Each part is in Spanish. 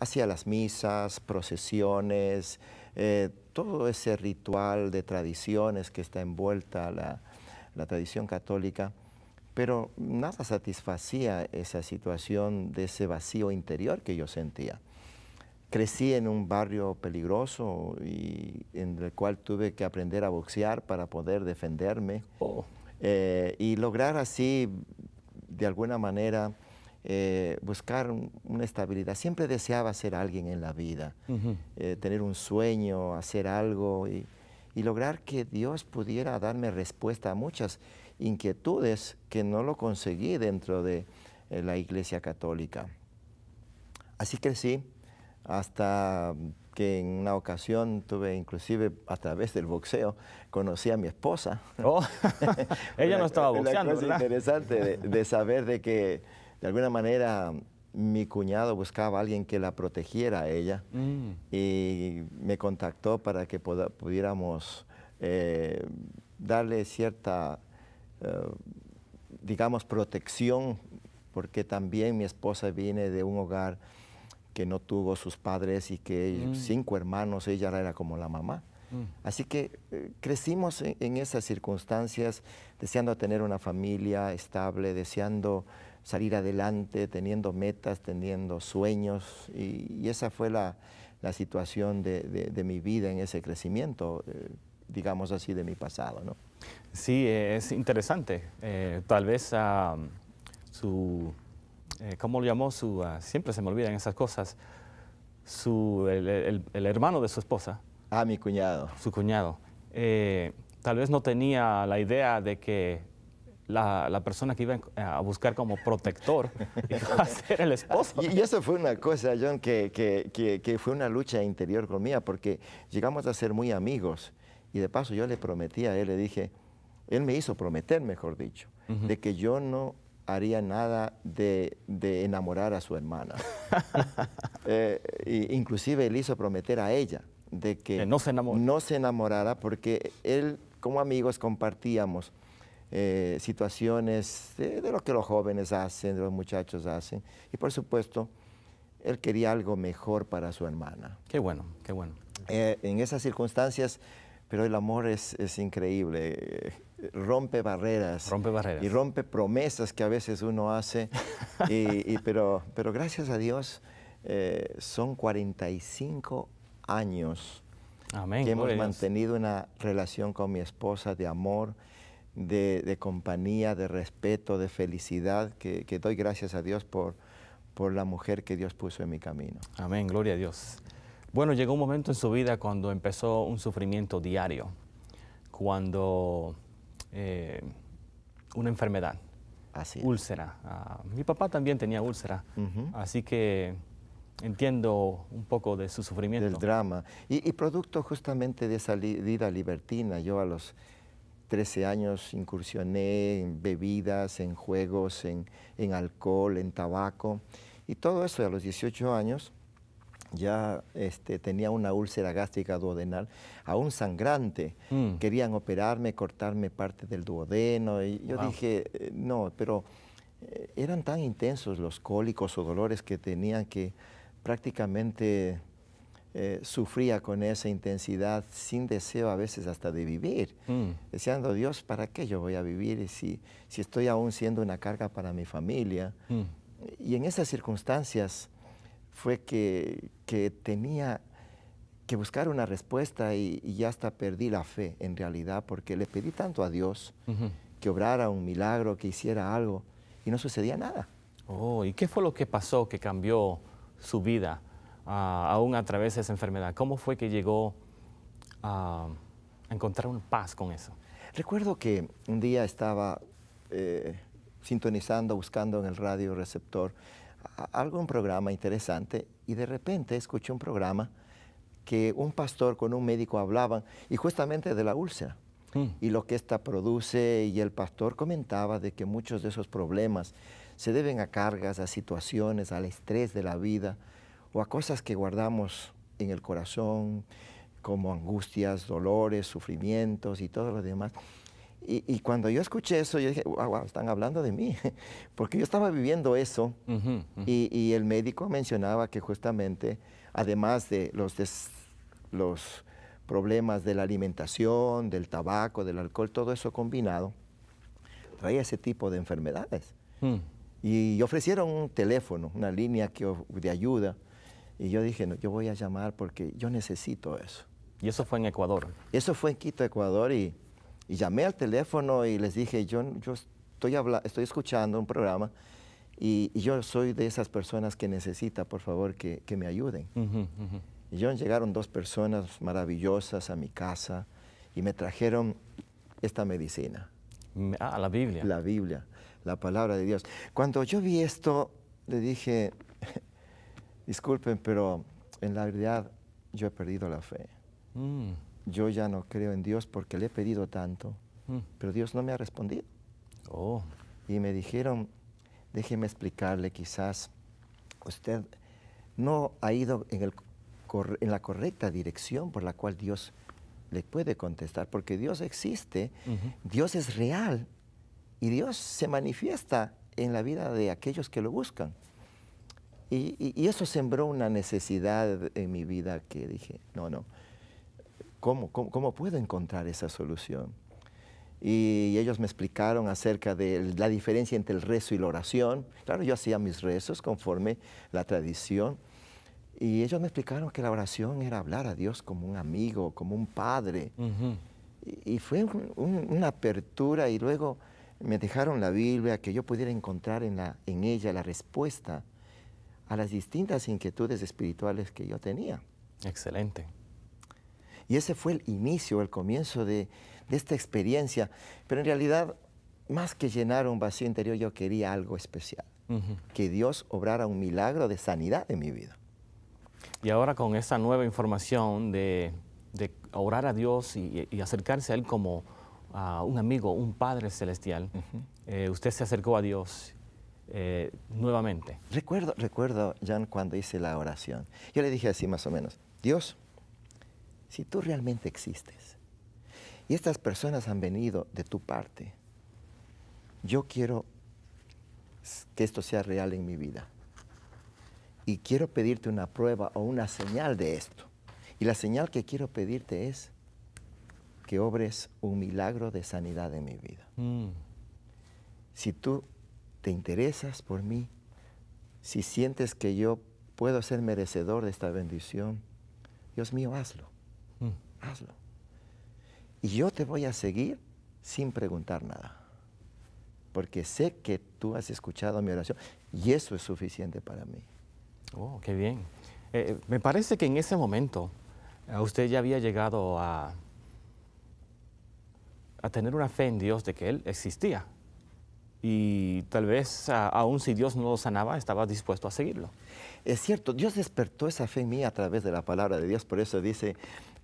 hacía las misas, procesiones, eh, todo ese ritual de tradiciones que está envuelta la, tradición católica, pero nada satisfacía esa situación de ese vacío interior que yo sentía. Crecí en un barrio peligroso y en el cual tuve que aprender a boxear para poder defenderme oh. eh, y lograr así, de alguna manera, eh, buscar una estabilidad. Siempre deseaba ser alguien en la vida, eh, tener un sueño, hacer algo y, lograr que Dios pudiera darme respuesta a muchas inquietudes que no lo conseguí dentro de eh, la Iglesia Católica. Así crecí hasta que en una ocasión tuve, inclusive a través del boxeo, conocí a mi esposa. Oh. Ella no estaba boxeando, Es interesante de, de saber de que de alguna manera mi cuñado buscaba a alguien que la protegiera a ella mm. y me contactó para que pudiéramos eh, darle cierta, eh, digamos, protección, porque también mi esposa viene de un hogar que no tuvo sus padres y que mm. cinco hermanos, ella era como la mamá. Mm. Así que eh, crecimos en esas circunstancias, deseando tener una familia estable, deseando salir adelante, teniendo metas, teniendo sueños, y, esa fue la, situación de, mi vida en ese crecimiento, eh, digamos así, de mi pasado. ¿no? Sí, eh, es interesante. Eh, tal vez ah, su, ¿cómo lo llamó? Su, ah, siempre se me olvidan esas cosas. Su, el, el, hermano de su esposa. Ah, mi cuñado. Su cuñado. tal vez no tenía la idea de que la, persona que iba eh, a buscar como protector iba a ser el esposo. Y, eso fue una cosa, John, que, que, que, fue una lucha interior conmigo, porque llegamos a ser muy amigos. Y de paso yo le prometí a él, le dije, él me hizo prometer, mejor dicho, de que yo no haría nada de, enamorar a su hermana. Eh, inclusive él hizo prometer a ella de que, no, no se enamorara porque él, como amigos, compartíamos eh, situaciones de, lo que los jóvenes hacen, de los muchachos hacen. Y por supuesto, él quería algo mejor para su hermana. Qué bueno, qué bueno. Eh, en esas circunstancias, pero el amor es, increíble. Eh, rompe barreras. Rompe barreras. Y rompe promesas que a veces uno hace. pero, pero gracias a Dios, son 45 años que hemos mantenido una relación con mi esposa de amor de, compañía, de respeto, de felicidad, que, doy gracias a Dios por, por la mujer que Dios puso en mi camino. Amén, gloria a Dios. Bueno, llegó un momento en su vida cuando empezó un sufrimiento diario, cuando eh, una enfermedad, así úlcera. Ah, mi papá también tenía úlcera, así que entiendo un poco de su sufrimiento. Del drama. Y, y producto justamente de esa vida libertina. Yo a los 13 años incursioné en bebidas, en juegos, en, alcohol, en tabaco. Y todo eso a los 18 años ya este, tenía una úlcera gástrica duodenal, aún sangrante. Mm. Querían operarme, cortarme parte del duodeno. Y yo dije, eh, no, pero eh, eran tan intensos los cólicos o dolores que tenían que prácticamente eh, sufría con esa intensidad, sin deseo a veces hasta de vivir, mm. deseando Dios, ¿para qué yo voy a vivir si, si estoy aún siendo una carga para mi familia? Mm. Y en esas circunstancias fue que, tenía que buscar una respuesta y, ya hasta perdí la fe en realidad porque le pedí tanto a Dios que obrara un milagro, que hiciera algo y no sucedía nada. Oh, ¿y qué fue lo que pasó que cambió su vida? aún a través de esa enfermedad? ¿Cómo fue que llegó a encontrar un paz con eso? Recuerdo que un día estaba eh, sintonizando, buscando en el radio receptor algo un programa interesante y de repente escuché un programa que un pastor con un médico hablaban y justamente de la úlcera mm. y lo que ESTA produce y el pastor comentaba de que muchos de esos problemas se deben a cargas, a situaciones, al estrés de la vida o a cosas que guardamos en el corazón, como angustias, dolores, sufrimientos y todo lo demás. Y, cuando yo escuché eso, yo dije, wow, están hablando de mí, porque yo estaba viviendo eso. Y, el médico mencionaba que justamente, además de los, los problemas de la alimentación, del tabaco, del alcohol, todo eso combinado, traía ese tipo de enfermedades. Hmm. Y ofrecieron un teléfono, una línea que, de ayuda y yo dije, no, yo voy a llamar porque yo necesito eso. ¿Y eso fue en Ecuador? Eso fue en Quito, Ecuador, y, llamé al teléfono y les dije, yo, yo estoy, habla estoy escuchando un programa y, yo soy de esas personas que necesita, por favor, que, que me ayuden. Y yo, llegaron dos personas maravillosas a mi casa y me trajeron esta medicina. Mm, a ah, la Biblia. La Biblia, la palabra de Dios. Cuando yo vi esto, le dije, disculpen, pero en la realidad yo he perdido la fe. Mm. Yo ya no creo en Dios porque le he pedido tanto, mm. pero Dios no me ha respondido. Oh. Y me dijeron, déjeme explicarle, quizás usted no ha ido en, el, en la correcta dirección por la cual Dios le puede contestar, porque Dios existe, Dios es real y Dios se manifiesta en la vida de aquellos que lo buscan. Y, eso sembró una necesidad en mi vida que dije, no, no, ¿cómo, cómo, puedo encontrar esa solución? Y, ellos me explicaron acerca de la diferencia entre el rezo y la oración. Claro, yo hacía mis rezos conforme la tradición. Y ellos me explicaron que la oración era hablar a Dios como un amigo, como un padre. y, fue una apertura y luego me dejaron la Biblia, que yo pudiera encontrar en, la, en ella la respuesta a las distintas inquietudes espirituales que yo tenía. Excelente. Y ese fue el inicio, el comienzo de, esta experiencia. Pero en realidad, más que llenar un vacío interior, yo quería algo especial. Que Dios obrara un milagro de sanidad en mi vida. Y ahora con esta nueva información de, orar a Dios y, acercarse a Él como a ah, un amigo, un Padre Celestial, eh, usted se acercó a Dios eh, nuevamente. Recuerdo, recuerdo, Jan, cuando hice la oración, yo le dije así más o menos, Dios, si tú realmente existes y estas personas han venido de tu parte, yo quiero que esto sea real en mi vida y quiero pedirte una prueba o una señal de esto. Y la señal que quiero pedirte es que obres un milagro de sanidad en mi vida. Mm. Si tú te interesas por mí, si sientes que yo puedo ser merecedor de esta bendición, Dios mío, hazlo, mm. hazlo. Y yo te voy a seguir sin preguntar nada, porque sé que tú has escuchado mi oración y eso es suficiente para mí. Oh, qué bien. Eh, eh, me parece que en ese momento eh, usted ya había llegado a, a tener una fe en Dios de que Él existía y tal vez aún si Dios no lo sanaba, estaba dispuesto a seguirlo. Es cierto, Dios despertó esa fe en mí a través de la palabra de Dios, por eso dice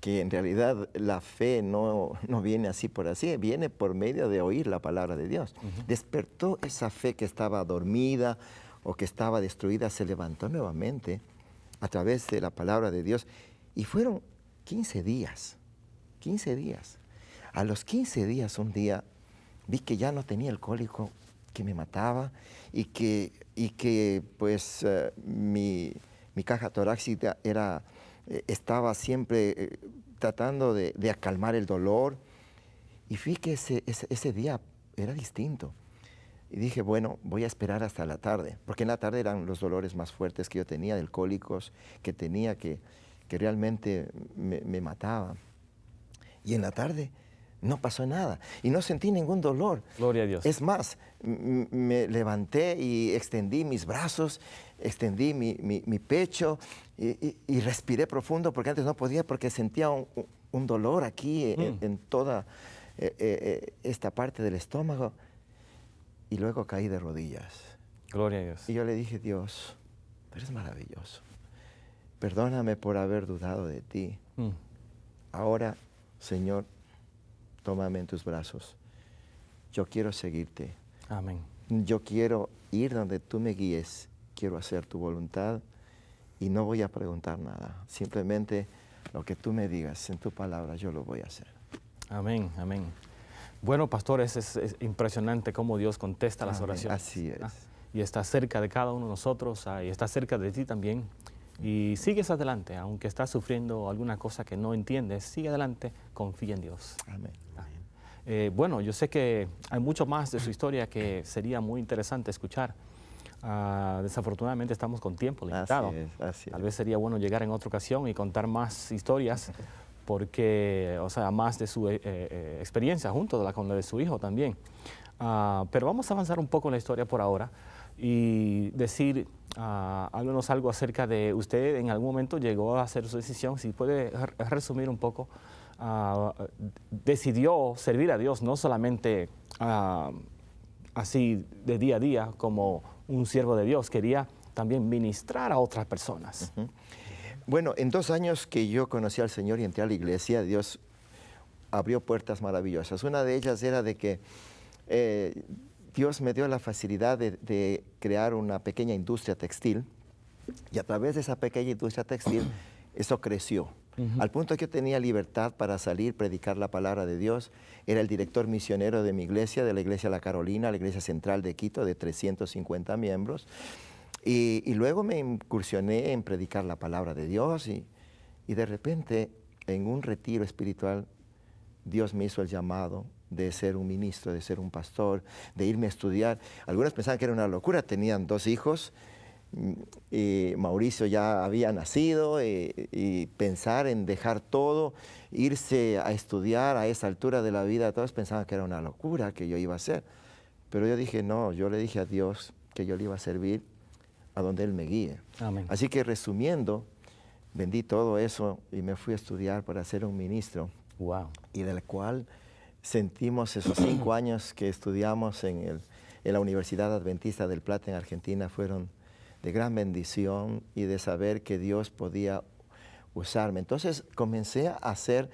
que en realidad la fe no, no viene así por así, viene por medio de oír la palabra de Dios. Despertó esa fe que estaba dormida o que estaba destruida, se levantó nuevamente a través de la palabra de Dios y fueron 15 días, 15 días. A los 15 días un día vi que ya no tenía el cólico que me mataba y que, y que pues eh, mi, caja torácica era, eh, estaba siempre eh, tratando de, acalmar el dolor. Y fui que ese, día era distinto. Y dije, bueno, voy a esperar hasta la tarde, porque en la tarde eran los dolores más fuertes que yo tenía, del cólicos, que tenía, que, que realmente me, me mataba. Y en la tarde no pasó nada y no sentí ningún dolor. Gloria a Dios. Es más, me levanté y extendí mis brazos, extendí mi, pecho y, respiré profundo porque antes no podía porque sentía un, dolor aquí e, e, mm. en, toda e, esta parte del estómago y luego caí de rodillas. Gloria a Dios. Y yo le dije, Dios, eres maravilloso. Perdóname por haber dudado de ti. Mm. Ahora, Señor, tómame en tus brazos. Yo quiero seguirte. Amén. Yo quiero ir donde tú me guíes. Quiero hacer tu voluntad y no voy a preguntar nada. Simplemente lo que tú me digas en tu palabra, yo lo voy a hacer. Amén, amén. Bueno, pastores, es, impresionante cómo Dios contesta las oraciones. Así es. y está cerca de cada uno de nosotros ah, y está cerca de ti también. Y sigues adelante, aunque estás sufriendo alguna cosa que no entiendes, sigue adelante, confía en Dios. Amén. Eh, bueno, yo sé que hay mucho más de su historia que sería muy interesante escuchar. Ah, desafortunadamente estamos con tiempo limitado. Tal vez sería bueno llegar en otra ocasión y contar más historias, porque, o sea, más de su eh, eh, experiencia junto con la de su hijo también. Ah, pero vamos a avanzar un poco en la historia por ahora y decir, ah, algo acerca de usted en algún momento llegó a hacer su decisión, si puede resumir un poco, ah, decidió servir a Dios no solamente ah, así de día a día como un siervo de Dios, quería también ministrar a otras personas. Bueno, en dos años que yo conocí al Señor y entré a la iglesia, Dios abrió puertas maravillosas. Una de ellas era de que eh, Dios me dio la facilidad de, crear una pequeña industria textil y a través de esa pequeña industria textil eso creció. Al punto que yo tenía libertad para salir, predicar la palabra de Dios. Era el director misionero de mi iglesia, de la iglesia La Carolina, la iglesia central de Quito, de 350 miembros. Y, luego me incursioné en predicar la palabra de Dios y de repente en un retiro espiritual Dios me hizo el llamado de ser un ministro, de ser un pastor, de irme a estudiar. Algunas pensaban que era una locura, tenían dos hijos, y Mauricio ya había nacido, eh, y, pensar en dejar todo, irse a estudiar a esa altura de la vida, todos pensaban que era una locura que yo iba a hacer. Pero yo dije, no, yo le dije a Dios que yo le iba a servir a donde Él me guíe. Así que resumiendo, vendí todo eso y me fui a estudiar para ser un ministro. Wow. Y del cual sentimos esos cinco años que estudiamos en, el, en, la Universidad Adventista del Plata en Argentina fueron de gran bendición y de saber que Dios podía usarme. Entonces comencé a hacer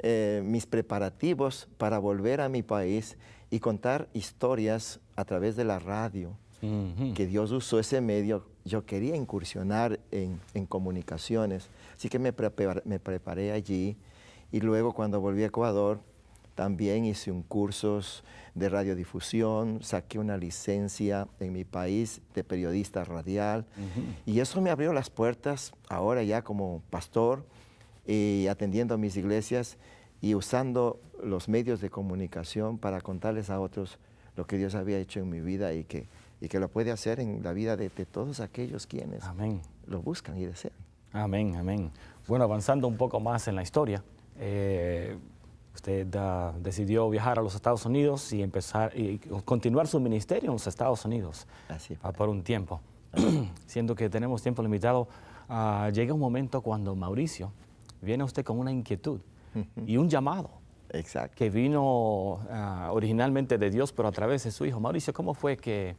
eh, mis preparativos para volver a mi país y contar historias a través de la radio, que Dios usó ese medio. Yo quería incursionar en, comunicaciones, así que me preparé allí y luego cuando volví a Ecuador, también hice un curso de radiodifusión, saqué una licencia en mi país de periodista radial y eso me abrió las puertas ahora ya como pastor y atendiendo a mis iglesias y usando los medios de comunicación para contarles a otros lo que Dios había hecho en mi vida y que, y que lo puede hacer en la vida de, todos aquellos quienes lo buscan y desean. Amén, amén. Bueno, avanzando un poco más en la historia, eh, Usted ah, decidió viajar a los Estados Unidos y empezar y continuar su ministerio en los Estados Unidos Así ah, por un tiempo. Siendo que tenemos tiempo limitado, ah, llega un momento cuando Mauricio viene usted con una inquietud y un llamado. Que vino originalmente de Dios, pero a través de su hijo. Mauricio, ¿cómo fue que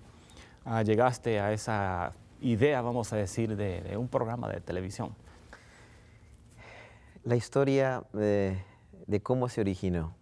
llegaste a esa idea, vamos a decir, de, un programa de televisión? La historia de eh, de cómo se originó.